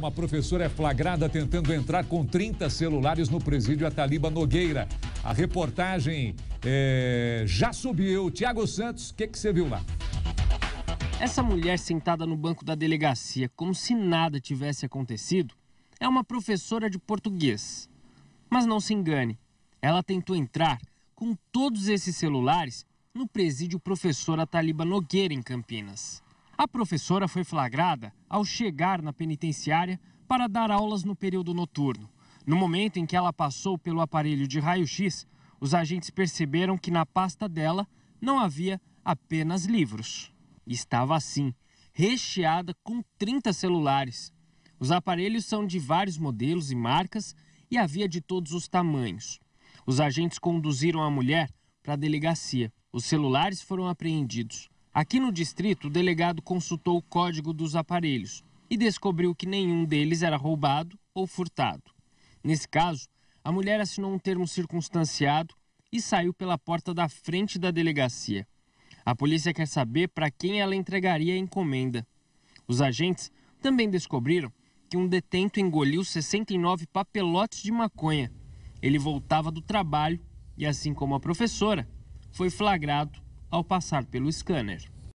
Uma professora é flagrada tentando entrar com 30 celulares no presídio Ataliba Nogueira. A reportagem é, já subiu. Tiago Santos, o que, que você viu lá? Essa mulher sentada no banco da delegacia, como se nada tivesse acontecido, é uma professora de português. Mas não se engane, ela tentou entrar com todos esses celulares no presídio Professora Taliba Nogueira, em Campinas. A professora foi flagrada ao chegar na penitenciária para dar aulas no período noturno. No momento em que ela passou pelo aparelho de raio-x, os agentes perceberam que na pasta dela não havia apenas livros. Estava assim, recheada com 30 celulares. Os aparelhos são de vários modelos e marcas e havia de todos os tamanhos. Os agentes conduziram a mulher para a delegacia. Os celulares foram apreendidos. Aqui no distrito, o delegado consultou o código dos aparelhos e descobriu que nenhum deles era roubado ou furtado. Nesse caso, a mulher assinou um termo circunstanciado e saiu pela porta da frente da delegacia. A polícia quer saber para quem ela entregaria a encomenda. Os agentes também descobriram que um detento engoliu 69 papelotes de maconha. Ele voltava do trabalho e, assim como a professora, foi flagrado ao passar pelo scanner.